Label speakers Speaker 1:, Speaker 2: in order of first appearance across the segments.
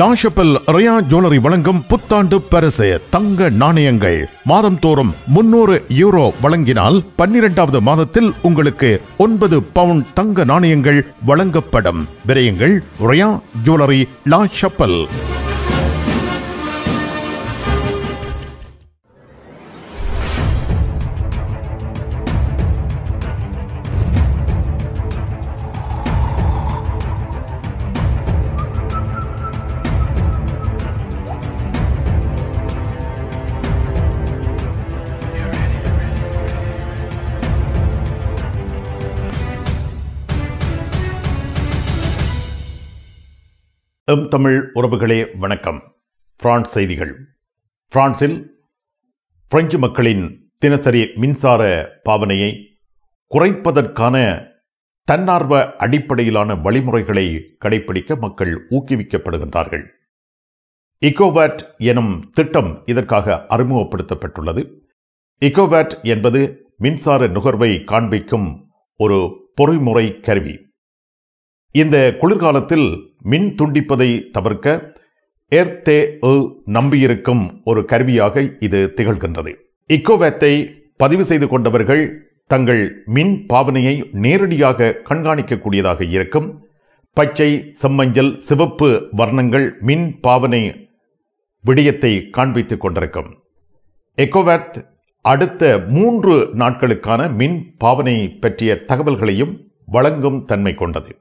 Speaker 1: La Chapelle Raya jewellery வழங்கும் புத்தாண்டு பரிசு தங்க நாணயங்கள் மாதம் தோறும் முன்னூறு யூரோ வழங்கினால் பன்னிரெண்டாவது மாதத்தில் உங்களுக்கு ஒன்பது பவுண்ட் தங்க நாணயங்கள் வழங்கப்படும் விரயங்கள் ரயா ஜுவல்லரி லாஷப்பல் ஷப்பல் எம் தமிழ் உறவுகளே வணக்கம் பிரான்ஸ் செய்திகள் பிரான்சில் பிரெஞ்சு மக்களின் தினசரி மின்சார பாவனையை குறைப்பதற்கான தன்னார்வ அடிப்படையிலான வழிமுறைகளை கடைபிடிக்க மக்கள் ஊக்குவிக்கப்படுகின்றார்கள் இக்கோவேட் எனும் திட்டம் இதற்காக அறிமுகப்படுத்தப்பட்டுள்ளது இக்கோவேட் என்பது மின்சார நுகர்வை காண்பிக்கும் ஒரு பொறிமுறை கருவி இந்த குளிர்காலத்தில் மின் துண்டிப்பதை தவிர்க்க ஏர்தே நம்பியிருக்கும் ஒரு கருவியாக இது திகழ்கின்றது இக்கோவேத்தை பதிவு செய்து கொண்டவர்கள் தங்கள் மின் பாவனையை நேரடியாக கண்காணிக்கக்கூடியதாக இருக்கும் பச்சை செம்மஞ்சள் சிவப்பு வர்ணங்கள் மின் பாவனை விடயத்தை காண்பித்துக் கொண்டிருக்கும் எக்கோவேட் அடுத்த மூன்று நாட்களுக்கான மின் பாவனை பற்றிய தகவல்களையும் வழங்கும் தன்மை கொண்டது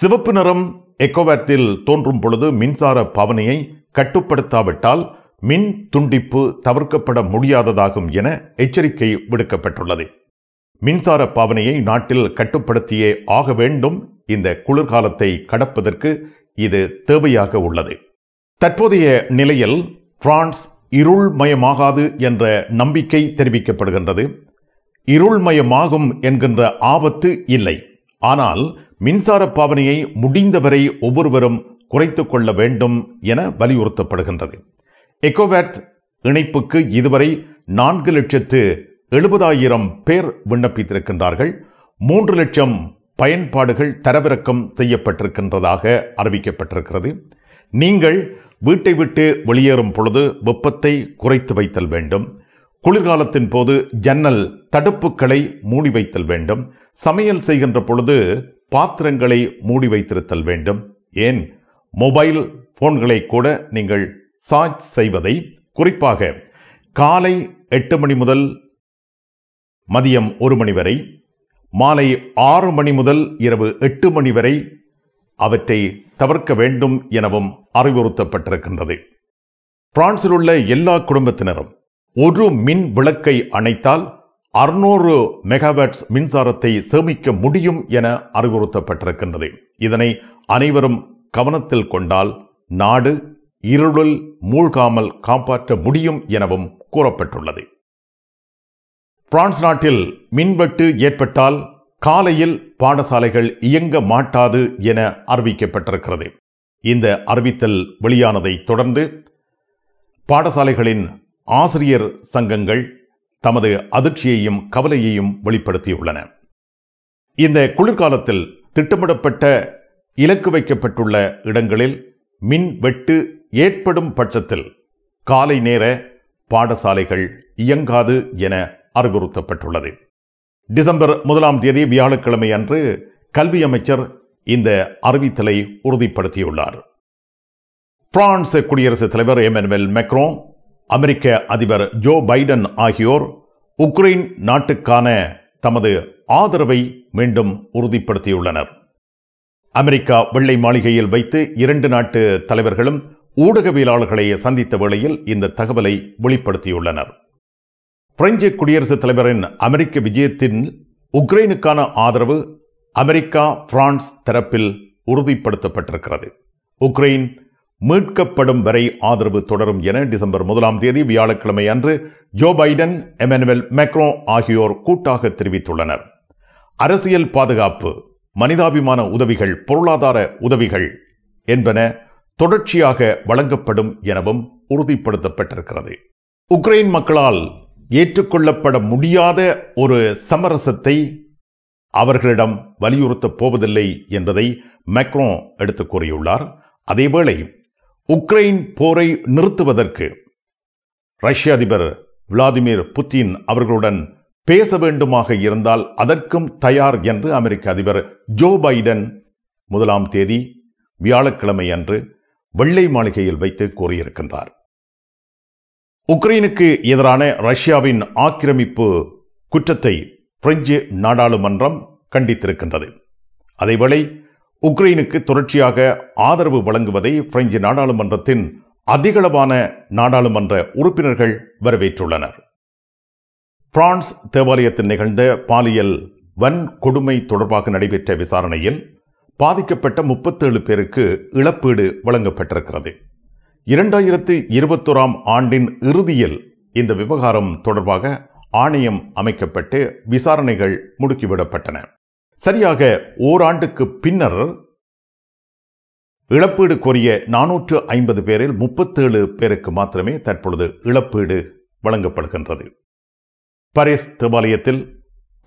Speaker 1: சிவப்பு நிறம் எக்கோவேட்டில் தோன்றும் பொழுது மின்சார பாவனையை கட்டுப்படுத்தாவிட்டால் மின் துண்டிப்பு தவிர்க்கப்பட முடியாததாகும் என எச்சரிக்கை விடுக்கப்பட்டுள்ளது மின்சார பாவனையை நாட்டில் கட்டுப்படுத்தியே ஆக வேண்டும் இந்த குளிர்காலத்தை கடப்பதற்கு இது தேவையாக உள்ளது தற்போதைய நிலையில் பிரான்ஸ் இருள்மயமாகாது என்ற நம்பிக்கை தெரிவிக்கப்படுகின்றது இருள்மயமாகும் என்கின்ற ஆபத்து இல்லை ஆனால் மின்சார பாவனையை முடிந்தவரை ஒவ்வொருவரும் குறைத்து கொள்ள வேண்டும் என வலியுறுத்தப்படுகின்றது எக்கோவேட் இணைப்புக்கு இதுவரை நான்கு லட்சத்து எழுபதாயிரம் பேர் விண்ணப்பித்திருக்கின்றார்கள் மூன்று லட்சம் பயன்பாடுகள் தரவிறக்கம் செய்யப்பட்டிருக்கின்றதாக அறிவிக்கப்பட்டிருக்கிறது நீங்கள் வீட்டை விட்டு வெளியேறும் பொழுது வெப்பத்தை குறைத்து வைத்தல் வேண்டும் குளிர்காலத்தின் போது ஜன்னல் தடுப்புகளை மூடி வைத்தல் வேண்டும் சமையல் செய்கின்ற பொழுது பாத்திரங்களை மூடி வைத்திருத்தல் வேண்டும் ஏன் மொபைல் போன்களை கூட நீங்கள் சார்ஜ் செய்வதை குறிப்பாக காலை எட்டு மணி முதல் மதியம் ஒரு மணி வரை மாலை ஆறு மணி முதல் இரவு எட்டு மணி வரை அவற்றை தவிர்க்க வேண்டும் எனவும் அறிவுறுத்தப்பட்டிருக்கின்றது பிரான்சில் உள்ள எல்லா குடும்பத்தினரும் ஒரு மின் விளக்கை அணைத்தால் அறுநூறு மெகாவாட்ஸ் மின்சாரத்தை சேமிக்க முடியும் என அறிவுறுத்தப்பட்டிருக்கின்றது இதனை அனைவரும் கவனத்தில் கொண்டால் நாடு இருளில் மூழ்காமல் காப்பாற்ற முடியும் எனவும் கூறப்பட்டுள்ளது பிரான்ஸ் நாட்டில் மின்வெட்டு ஏற்பட்டால் காலையில் பாடசாலைகள் இயங்க மாட்டாது என அறிவிக்கப்பட்டிருக்கிறது இந்த அறிவித்தல் வெளியானதை தொடர்ந்து பாடசாலைகளின் ஆசிரியர் சங்கங்கள் தமது அதிர்ச்சியையும் கவலையையும் வெளிப்படுத்தியுள்ளன இந்த குளிர்காலத்தில் திட்டமிடப்பட்ட இலக்கு வைக்கப்பட்டுள்ள இடங்களில் மின் வெட்டு ஏற்படும் பட்சத்தில் காலை நேர பாடசாலைகள் இயங்காது என அறிவுறுத்தப்பட்டுள்ளது டிசம்பர் முதலாம் தேதி வியாழக்கிழமை அன்று கல்வி அமைச்சர் இந்த அறிவித்தலை உறுதிப்படுத்தியுள்ளார் பிரான்ஸ் குடியரசுத் தலைவர் எம்என்வெல் மெக்ரோ அமெரிக்க அதிபர் ஜோ பைடன் ஆகியோர் உக்ரைன் நாட்டுக்கான தமது ஆதரவை மீண்டும் உறுதிப்படுத்தியுள்ளனர் அமெரிக்கா வெள்ளை மாளிகையில் வைத்து இரண்டு நாட்டு தலைவர்களும் ஊடகவியலாளர்களை சந்தித்த வேளையில் இந்த தகவலை வெளிப்படுத்தியுள்ளனர் பிரெஞ்சு குடியரசுத் தலைவரின் அமெரிக்க விஜயத்தின் உக்ரைனுக்கான ஆதரவு அமெரிக்கா பிரான்ஸ் தரப்பில் உறுதிப்படுத்தப்பட்டிருக்கிறது உக்ரைன் மீட்கப்படும் வரை ஆதரவு தொடரும் என டிசம்பர் முதலாம் தேதி வியாழக்கிழமை அன்று ஜோ பைடன் எமனுவல் மேக்ரோ ஆகியோர் கூட்டாக தெரிவித்துள்ளனர் அரசியல் பாதுகாப்பு மனிதாபிமான உதவிகள் பொருளாதார உதவிகள் என்பன தொடர்ச்சியாக வழங்கப்படும் எனவும் உறுதிப்படுத்தப்பட்டிருக்கிறது உக்ரைன் மக்களால் ஏற்றுக்கொள்ளப்பட முடியாத ஒரு சமரசத்தை அவர்களிடம் வலியுறுத்தப் போவதில்லை என்பதை மேக்ரோ எடுத்து கூறியுள்ளார் அதேவேளை உக்ரைன் போரை நிறுத்துவதற்கு ரஷ்ய அதிபர் விளாடிமிர் புட்டின் அவர்களுடன் பேச வேண்டுமாக இருந்தால் அதற்கும் தயார் என்று அமெரிக்க அதிபர் ஜோ பைடன் முதலாம் தேதி வியாழக்கிழமை அன்று வெள்ளை மாளிகையில் வைத்து கூறியிருக்கின்றார் உக்ரைனுக்கு எதிரான ரஷ்யாவின் ஆக்கிரமிப்பு குற்றத்தை பிரெஞ்சு நாடாளுமன்றம் கண்டித்திருக்கின்றது அதேவேளை உக்ரைனுக்கு தொடர்ச்சியாக ஆதரவு வழங்குவதை பிரெஞ்சு நாடாளுமன்றத்தின் அதிகளவான நாடாளுமன்ற உறுப்பினர்கள் வரவேற்றுள்ளனர் பிரான்ஸ் தேவாலயத்தில் நிகழ்ந்த பாலியல் வன் கொடுமை தொடர்பாக நடைபெற்ற விசாரணையில் பாதிக்கப்பட்ட முப்பத்தேழு பேருக்கு இழப்பீடு வழங்கப்பட்டிருக்கிறது இரண்டாயிரத்து இருபத்தோராம் ஆண்டின் இறுதியில் இந்த விவகாரம் தொடர்பாக ஆணையம் அமைக்கப்பட்டு விசாரணைகள் முடுக்கிவிடப்பட்டன சரியாக ஓராண்டுக்கு பின்னர் இழப்பீடு கோரிய நானூற்று ஐம்பது பேரில் முப்பத்தேழு பேருக்கு மாத்திரமே தற்பொழுது இழப்பீடு வழங்கப்படுகின்றது பரிஸ் தேவாலயத்தில்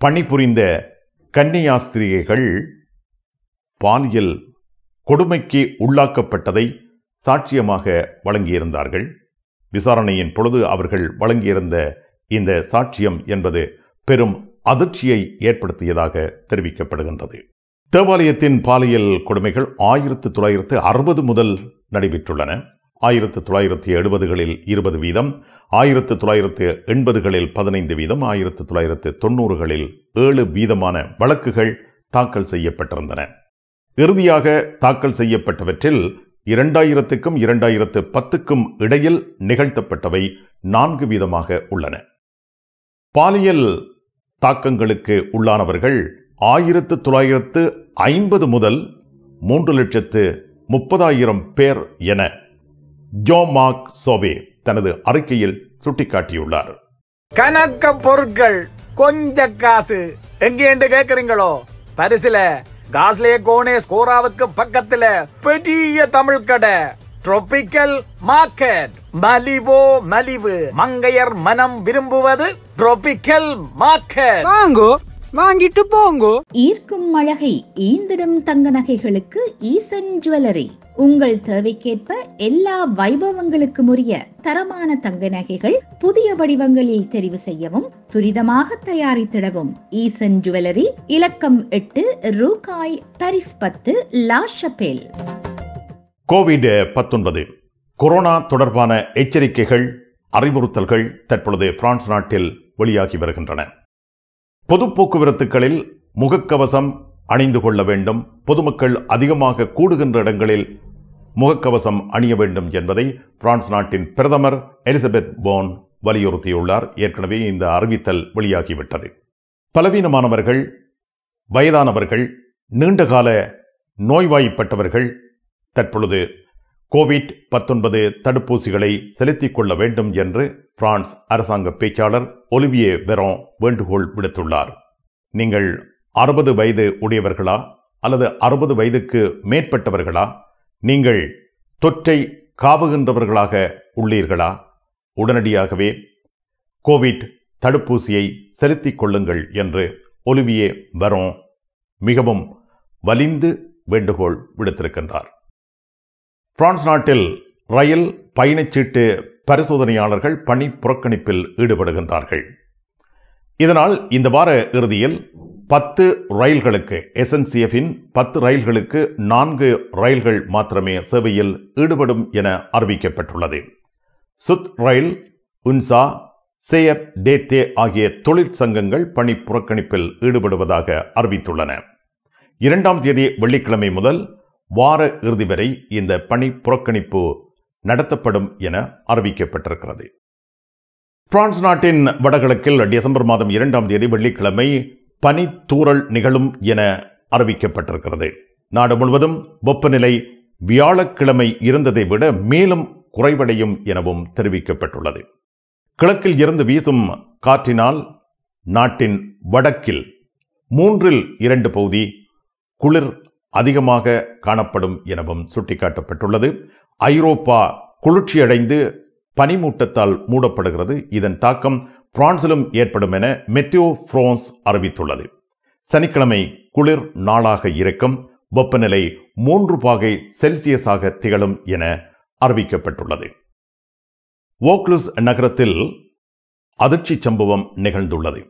Speaker 1: பணிபுரிந்த கன்னியாஸ்திரிகைகள் பாலியல் கொடுமைக்கு உள்ளாக்கப்பட்டதை சாட்சியமாக வழங்கியிருந்தார்கள் விசாரணையின் பொழுது அவர்கள் வழங்கியிருந்த இந்த சாட்சியம் என்பது பெரும் அதிர்ச்சியை ஏற்படுத்தியதாக தெரிவிக்கப்படுகின்றது தேவாலயத்தின் பாலியல் கொடுமைகள் ஆயிரத்து தொள்ளாயிரத்து அறுபது முதல் நடைபெற்றுள்ளன ஆயிரத்து தொள்ளாயிரத்து எழுபதுகளில் இருபது வீதம் ஆயிரத்து தொள்ளாயிரத்து எண்பதுகளில் பதினைந்து வீதம் ஆயிரத்து தொள்ளாயிரத்து தொண்ணூறுகளில் ஏழு வீதமான வழக்குகள் தாக்கல் செய்யப்பட்டிருந்தன இறுதியாக தாக்கல் செய்யப்பட்டவற்றில் இரண்டாயிரத்துக்கும் இரண்டாயிரத்து பத்துக்கும் இடையில் நிகழ்த்தப்பட்டவை நான்கு வீதமாக உள்ளன பாலியல் தாக்கங்களுக்கு உள்ளானவர்கள் ஆயிரத்து தொள்ளாயிரத்து ஐம்பது முதல் மூன்று லட்சத்து முப்பதாயிரம் பேர் என ஜோமாக் சோபே தனது அறிக்கையில் சுட்டிக்காட்டியுள்ளார் கணக்க பொருட்கள் கொஞ்ச காசு எங்கேண்டு கேக்குறீங்களோ பரிசுல காஸ்லே கோனே ஸ்கோராவுக்கு பக்கத்துல பெரிய தமிழ் கடை ட்ரோபிக்கல் மார்க்கெட் மலிவோ மலிவு மங்கையர் மனம் விரும்புவது ட்ரோபிக்கல் மார்க்கெட் வாங்கோ வாங்கிட்டு போங்கோ ஈர்க்கும் அழகை ஈந்திடும் தங்க நகைகளுக்கு ஈசன் ஜுவல்லரி உங்கள் தேவைக்கேற்ப எல்லா வைபவங்களுக்கும் உரிய தரமான தங்க நகைகள் புதிய வடிவங்களில் தெரிவு செய்யவும் துரிதமாக தயாரித்திடவும் ஈசன் ஜுவல்லரி இலக்கம் எட்டு ரூகாய் தரிஸ் பத்து லாஷபேல் கோவிட் பத்தொன்பது கொரோனா தொடர்பான எச்சரிக்கைகள் அறிவுறுத்தல்கள் தற்பொழுது பிரான்ஸ் நாட்டில் வெளியாகி வருகின்றன பொது போக்குவரத்துகளில் முகக்கவசம் அணிந்து கொள்ள வேண்டும் பொதுமக்கள் அதிகமாக கூடுகின்ற இடங்களில் முகக்கவசம் அணிய வேண்டும் என்பதை பிரான்ஸ் நாட்டின் பிரதமர் எலிசபெத் போன் வலியுறுத்தியுள்ளார் ஏற்கனவே இந்த அறிவித்தல் வெளியாகிவிட்டது பலவீனமானவர்கள் வயதானவர்கள் நீண்டகால நோய்வாய்ப்பட்டவர்கள் தற்பொழுது கோவிட் பத்தொன்பது தடுப்பூசிகளை செலுத்திக் கொள்ள வேண்டும் என்று பிரான்ஸ் அரசாங்க பேச்சாளர் ஒலிவியே வெரோ வேண்டுகோள் விடுத்துள்ளார் நீங்கள் அறுபது வயது உடையவர்களா அல்லது அறுபது வயதுக்கு மேற்பட்டவர்களா நீங்கள் தொற்றை காவுகின்றவர்களாக உள்ளீர்களா உடனடியாகவே கோவிட் தடுப்பூசியை செலுத்திக் கொள்ளுங்கள் என்று ஒலிவியே வரோ மிகவும் வலிந்து வேண்டுகோள் விடுத்திருக்கின்றார் பிரான்ஸ் நாட்டில் ரயில் பயணச்சீட்டு பரிசோதனையாளர்கள் பணி புறக்கணிப்பில் ஈடுபடுகின்றார்கள் இதனால் இந்த வார இறுதியில் பத்து ரயில்களுக்கு எஸ்என்சிஎஃபின் பத்து ரயில்களுக்கு நான்கு ரயில்கள் மாத்திரமே சேவையில் ஈடுபடும் என அறிவிக்கப்பட்டுள்ளது சுத் ரயில் உன்சா சேஎப் டேத்தே ஆகிய தொழிற்சங்கங்கள் பணி புறக்கணிப்பில் ஈடுபடுவதாக அறிவித்துள்ளன இரண்டாம் தேதி வெள்ளிக்கிழமை முதல் வார இறுதி வரை இந்த பணி புறக்கணிப்பு நடத்தப்படும் என அறிவிக்கப்பட்டிருக்கிறது பிரான்ஸ் நாட்டின் வடகிழக்கில் டிசம்பர் மாதம் இரண்டாம் தேதி வெள்ளிக்கிழமை பனித்தூறல் நிகழும் என அறிவிக்கப்பட்டிருக்கிறது நாடு முழுவதும் வெப்பநிலை வியாழக்கிழமை இருந்ததை விட மேலும் குறைவடையும் எனவும் தெரிவிக்கப்பட்டுள்ளது கிழக்கில் இருந்து வீசும் காற்றினால் நாட்டின் வடக்கில் மூன்றில் இரண்டு பகுதி குளிர் அதிகமாக காணப்படும் எனவும் சுட்டிக்காட்டப்பட்டுள்ளது ஐரோப்பா குளிர்ச்சியடைந்து பனிமூட்டத்தால் மூடப்படுகிறது இதன் தாக்கம் பிரான்சிலும் ஏற்படும் என மெத்தியோ பிரான்ஸ் அறிவித்துள்ளது சனிக்கிழமை குளிர் நாளாக இருக்கும் வெப்பநிலை மூன்று பாகை செல்சியஸாக திகழும் என அறிவிக்கப்பட்டுள்ளது ஓக்லுஸ் நகரத்தில் அதிர்ச்சி சம்பவம் நிகழ்ந்துள்ளது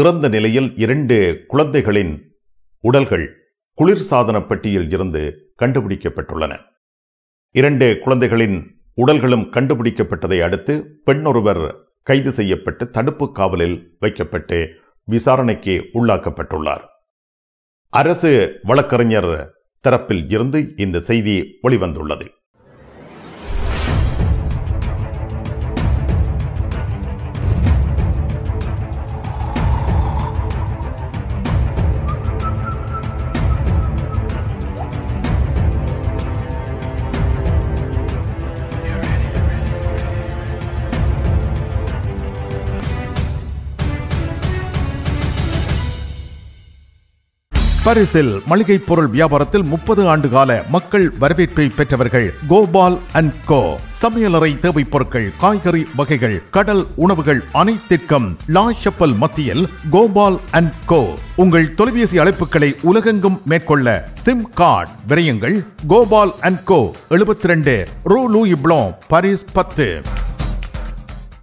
Speaker 1: இறந்த நிலையில் இரண்டு குழந்தைகளின் உடல்கள் குளிர்சாதன பெட்டியில் இருந்து கண்டுபிடிக்கப்பட்டுள்ளன இரண்டு குழந்தைகளின் உடல்களும் கண்டுபிடிக்கப்பட்டதை அடுத்து பெண்ணொருவர் கைது செய்யப்பட்டு தடுப்பு காவலில் வைக்கப்பட்டு விசாரணைக்கு உள்ளாக்கப்பட்டுள்ளார் அரசு வழக்கறிஞர் தரப்பில் இருந்து இந்த செய்தி வெளிவந்துள்ளது பாரிஸில் மளிகை பொருள் வியாபாரத்தில் முப்பது ஆண்டு கால மக்கள் வரவேற்பை பெற்றவர்கள் கோபால் அண்ட் கோ சமையலறை தேவைப் பொருட்கள் காய்கறி வகைகள் கடல் உணவுகள் அனைத்திற்கும் லா மத்தியில் கோபால் அண்ட் கோ உங்கள் தொலைபேசி அழைப்புகளை உலகெங்கும் மேற்கொள்ள சிம் கார்டு விரயங்கள் கோபால் அண்ட் கோ எழுபத்தி ரெண்டு ரூ லூயிப்ளோ பரிஸ் பத்து